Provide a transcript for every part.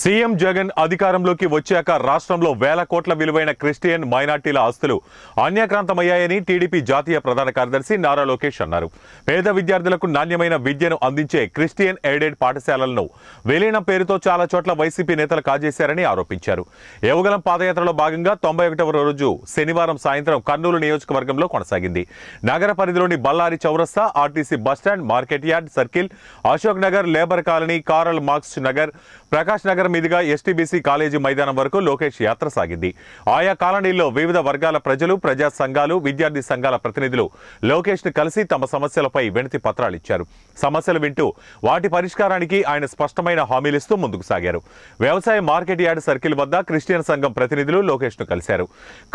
CM Jagan అధికారంలోకి వచ్చాక రాష్ట్రంలో వేల కోట్ల విలువైన క్రిస్టియన్ మైనార్టీల ఆస్తులు అన్యాక్రాంతమయ్యాయని టీడీపీ జాతీయ ప్రధాన కార్యదర్శి నారా లోకేష్ అన్నారు పేద విద్యార్థులకు నాణ్యమైన విద్యను అందించే క్రిస్టియన్ ఎయిడెడ్ పాఠశాలలను విలీనం పేరుతో చాలా చోట్ల వైసీపీ నేతలు కాజేశారని ఆరోపించారు యువగలం పాదయాత్రలో భాగంగా తొంభై ఒకటవ రోజు శనివారం సాయంత్రం కర్నూలు నియోజకవర్గంలో కొనసాగింది నగర పరిధిలోని బల్లారి చౌరస్తా RTC bus stand market yard circle Ashok Nagar labour colony Karl Marx Nagar Prakash Nagar మీదుగా ఎస్టీబీసీ కాలేజీ మైదానం వరకు లోకేష్ యాత్ర సాగింది ఆయా కాలనీల్లో వివిధ వర్గాల ప్రజలు ప్రజా సంఘాలు విద్యార్థి సంఘాల ప్రతినిధులు లోకేష్ ను కలిసి తమ సమస్యలపై వినతి పత్రాలు ఇచ్చారు సమస్యలు వింటూ వాటి పరిష్కారానికి ఆయన స్పష్టమైన హామీలిస్తూ ముందుకు సాగారు వ్యవసాయ మార్కెట్ యార్డ్ సర్కిల్ వద్ద క్రిస్టియన్ సంఘం ప్రతినిధులు లోకేష్ ను కలిశారు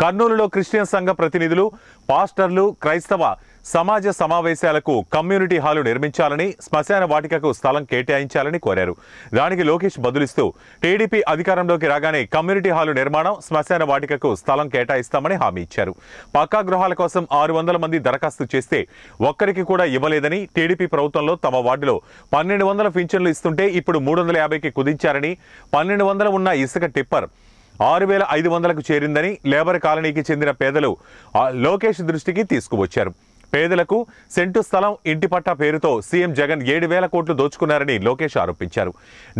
కర్నూలులో క్రిస్టియన్ సంఘ ప్రతినిధులు పాస్టర్లు క్రైస్తవ సమాజ సమావేశాలకు కమ్యూనిటీ హాలు నిర్మించాలని శ్మశాన వాటికకు స్థలం కేటాయించాలని కోరారు దానికి లోకేష్ బదులిస్తూ టీడీపీ అధికారంలోకి రాగానే కమ్యూనిటీ హాలు నిర్మాణం శ్మశాన వాటికకు స్థలం కేటాయిస్తామని హామీ ఇచ్చారు పక్కా గృహాల కోసం ఆరు వందల మంది దరఖాస్తు చేస్తే ఒక్కరికి కూడా ఇవ్వలేదని టీడీపీ ప్రభుత్వంలో తమ వార్డులో పన్నెండు వందల పింఛన్లు ఇస్తుంటే ఇప్పుడు మూడు వందల యాభైకి కుదించారని పన్నెండు వందలు ఉన్న ఇసుక టిప్పర్ ఆరు వేల ఐదు వందలకు చేరిందని లేబర్ కాలనీకి చెందిన పేదలు లోకేష్ దృష్టికి తీసుకువచ్చారు పేదలకు సెంటు స్థలం ఇంటి పట్టా పేరుతో సీఎం జగన్ ఏడు వేల కోట్లు దోచుకున్నారని లోకేష్ ఆరోపించారు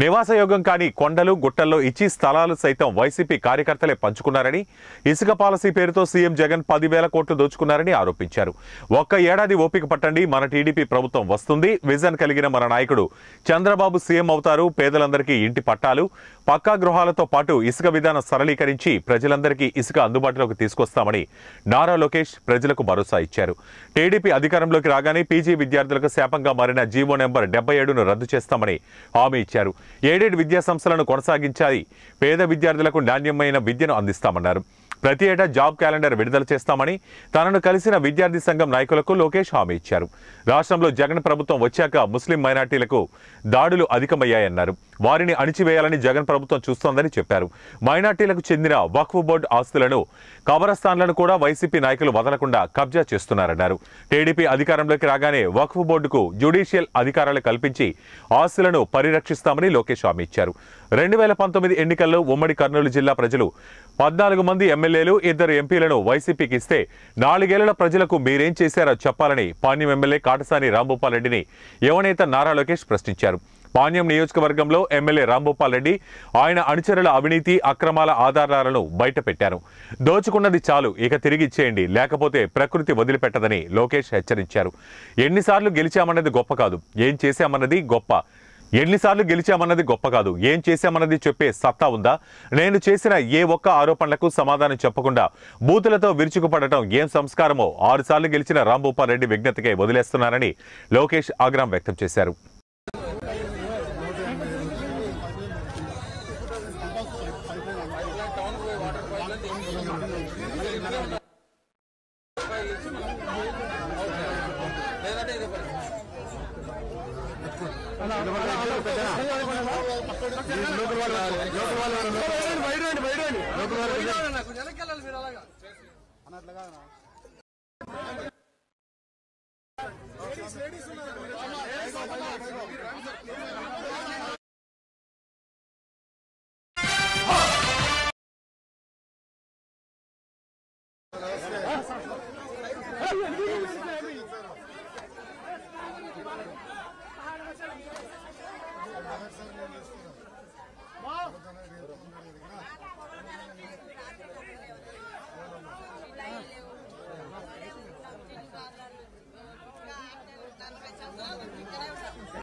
నివాసయోగం కాని కొండలు గుట్టల్లో ఇచ్చి స్థలాలు సైతం వైసీపీ కార్యకర్తలే పంచుకున్నారని ఇసుక పాలసీ పేరుతో సీఎం జగన్ పదివేల కోట్లు దోచుకున్నారని ఆరోపించారు ఒక్క ఏడాది ఓపిక పట్టండి మన టీడీపీ ప్రభుత్వం వస్తుంది విజన్ కలిగిన మన నాయకుడు చంద్రబాబు సీఎం అవుతారు పేదలందరికీ ఇంటి పట్టాలు పక్కా గృహాలతో పాటు ఇసుక విధానం సరళీకరించి ప్రజలందరికీ ఇసుక అందుబాటులోకి తీసుకొస్తామని నారా లోకేష్ ప్రజలకు భరోసా ఇచ్చారు టీడీపీ అధికారంలోకి రాగానే పీజీ విద్యార్థులకు శాపంగా మారిన జీవో నెంబర్ డెబ్బై ఏడును రద్దు చేస్తామని హామీ ఇచ్చారు ఏడేడు విద్యాసంస్థలను కొనసాగించాలి పేద విద్యార్థులకు నాణ్యమైన విద్యను అందిస్తామన్నారు ప్రతి ఏటా జాబ్ క్యాలెండర్ విడుదల చేస్తామని తనను కలిసిన విద్యార్థి సంఘం నాయకులకు లోకేష్ హామీ ఇచ్చారు రాష్ట్రంలో జగన్ ప్రభుత్వం వచ్చాక ముస్లిం మైనార్టీలకు దాడులు అధికమయ్యాయన్నారు వారిని అణిచివేయాలని జగన్ ప్రభుత్వం చూస్తోందని చెప్పారు మైనార్టీలకు చెందిన వక్ఫ్ బోర్డు ఆస్తులను కబరస్థాన్లను కూడా వైసీపీ నాయకులు వదలకుండా కబ్జా చేస్తున్నారన్నారు టీడీపీ అధికారంలోకి రాగానే వక్ఫ్ బోర్డుకు జ్యుడీషియల్ అధికారాలు కల్పించి ఆస్తులను పరిరక్షిస్తామని లోకేష్ హామీ ఇచ్చారు రెండు వేల పంతొమ్మిది ఎన్నికల్లో ఉమ్మడి కర్నూలు జిల్లా ప్రజలు పద్నాలుగు మంది ఎమ్మెల్యేలు ఇద్దరు ఎంపీలను వైసీపీకి ఇస్తే నాలుగేళ్ల ప్రజలకు మీరేం చేశారో చెప్పాలని పాణ్యం ఎమ్మెల్యే కాటసాని రాంభూపాల్ రెడ్డిని యువనేత నారా లోకేష్ ప్రశ్నించారు పాణ్యం నియోజకవర్గంలో ఎమ్మెల్యే రాంభూపాల్ రెడ్డి ఆయన అనుచరుల అవినీతి అక్రమాల ఆధారాలను బయటపెట్టారు దోచుకున్నది చాలు ఇక తిరిగి ఇచ్చేయండి లేకపోతే ప్రకృతి వదిలిపెట్టదని లోకేష్ హెచ్చరించారు ఎన్నిసార్లు గెలిచామన్నది గొప్ప కాదు ఏం చేశామన్నది గొప్ప ఎన్నిసార్లు గెలిచామన్నది గొప్ప కాదు ఏం చేశామన్నది చెప్పే సత్తా ఉందా నేను చేసిన ఏ ఒక్క ఆరోపణలకు సమాధానం చెప్పకుండా బూతులతో విరుచుకుపడటం ఏం సంస్కారమో ఆరుసార్లు గెలిచిన రెడ్డి విజ్ఞతకే వదిలేస్తున్నారని లోకేష్ ఆగ్రహం వ్యక్తం చేశారు అన్నట్లుగా లేడీస్ లేడీస్